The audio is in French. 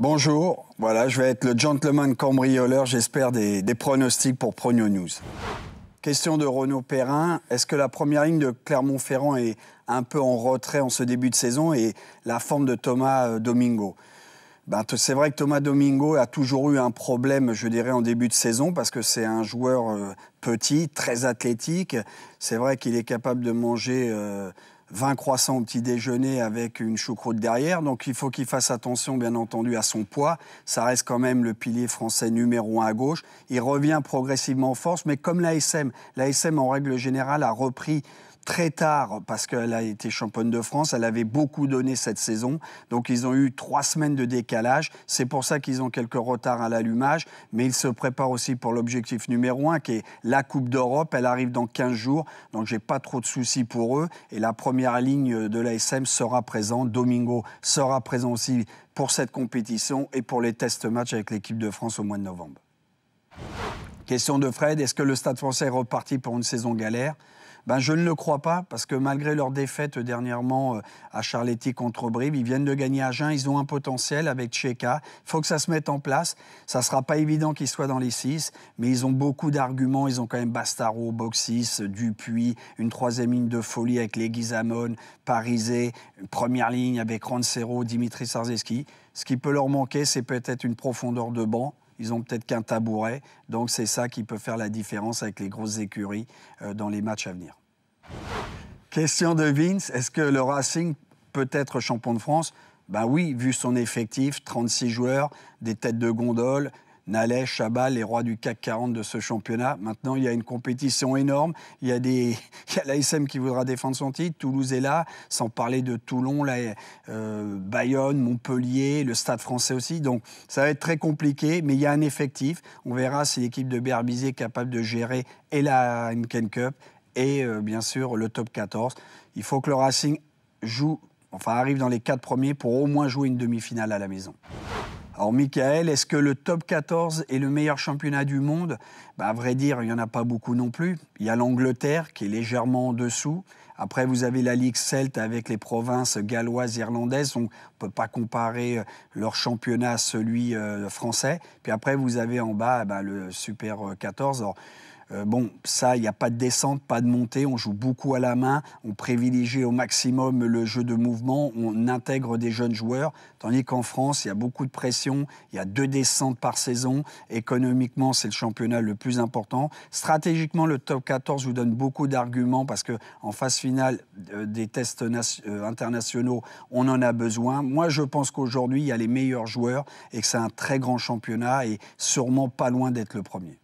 Bonjour, voilà, je vais être le gentleman cambrioleur, j'espère, des, pronostics pour progno News. Question de Renaud Perrin, est-ce que la première ligne de Clermont-Ferrand est un peu en retrait en ce début de saison et la forme de Thomas euh, Domingo ben, C'est vrai que Thomas Domingo a toujours eu un problème, je dirais, en début de saison parce que c'est un joueur euh, petit, très athlétique. C'est vrai qu'il est capable de manger... Euh, 20 croissants au petit déjeuner avec une choucroute derrière. Donc il faut qu'il fasse attention, bien entendu, à son poids. Ça reste quand même le pilier français numéro un à gauche. Il revient progressivement en force, mais comme l'ASM, l'ASM en règle générale a repris très tard parce qu'elle a été championne de France. Elle avait beaucoup donné cette saison. Donc ils ont eu trois semaines de décalage. C'est pour ça qu'ils ont quelques retards à l'allumage. Mais ils se préparent aussi pour l'objectif numéro un qui est la Coupe d'Europe. Elle arrive dans 15 jours. Donc j'ai pas trop de soucis pour eux. Et la première ligne de l'ASM sera présente. Domingo sera présent aussi pour cette compétition et pour les tests matchs avec l'équipe de France au mois de novembre. Question de Fred, est-ce que le Stade français est reparti pour une saison galère ben, je ne le crois pas, parce que malgré leur défaite dernièrement euh, à Charletti contre Brive, ils viennent de gagner à Jeun, ils ont un potentiel avec Cheka. Il faut que ça se mette en place. Ça ne sera pas évident qu'ils soient dans les six, mais ils ont beaucoup d'arguments. Ils ont quand même Bastaro, Boxis, Dupuis, une troisième ligne de folie avec les Guizamon, Parisé, une première ligne avec Rancero, Dimitri Sarzeski. Ce qui peut leur manquer, c'est peut-être une profondeur de banc ils ont peut-être qu'un tabouret. Donc c'est ça qui peut faire la différence avec les grosses écuries euh, dans les matchs à venir. Question de Vince, est-ce que le Racing peut être champion de France ben oui, vu son effectif, 36 joueurs, des têtes de gondole, Nallet, Chabal, les rois du CAC 40 de ce championnat. Maintenant, il y a une compétition énorme. Il y a, des... l'ASM qui voudra défendre son titre. Toulouse est là, sans parler de Toulon, euh, Bayonne, Montpellier, le Stade français aussi. Donc, ça va être très compliqué, mais il y a un effectif. On verra si l'équipe de Berbizier est capable de gérer et la Heineken Cup et euh, bien sûr le top 14. Il faut que le Racing joue, enfin arrive dans les quatre premiers pour au moins jouer une demi-finale à la maison. Alors, Michael, est-ce que le top 14 est le meilleur championnat du monde bah, À vrai dire, il n'y en a pas beaucoup non plus. Il y a l'Angleterre qui est légèrement en dessous. Après, vous avez la Ligue celte avec les provinces galloises, irlandaises. On ne peut pas comparer euh, leur championnat à celui euh, français. Puis après, vous avez en bas bah, le Super 14. Euh, bon, ça, il n'y a pas de descente, pas de montée, on joue beaucoup à la main, on privilégie au maximum le jeu de mouvement, on intègre des jeunes joueurs, tandis qu'en France, il y a beaucoup de pression, il y a deux descentes par saison, économiquement, c'est le championnat le plus important. Stratégiquement, le top 14 vous donne beaucoup d'arguments parce que en phase finale euh, des tests euh, internationaux, on en a besoin. Moi, je pense qu'aujourd'hui, il y a les meilleurs joueurs et que c'est un très grand championnat et sûrement pas loin d'être le premier.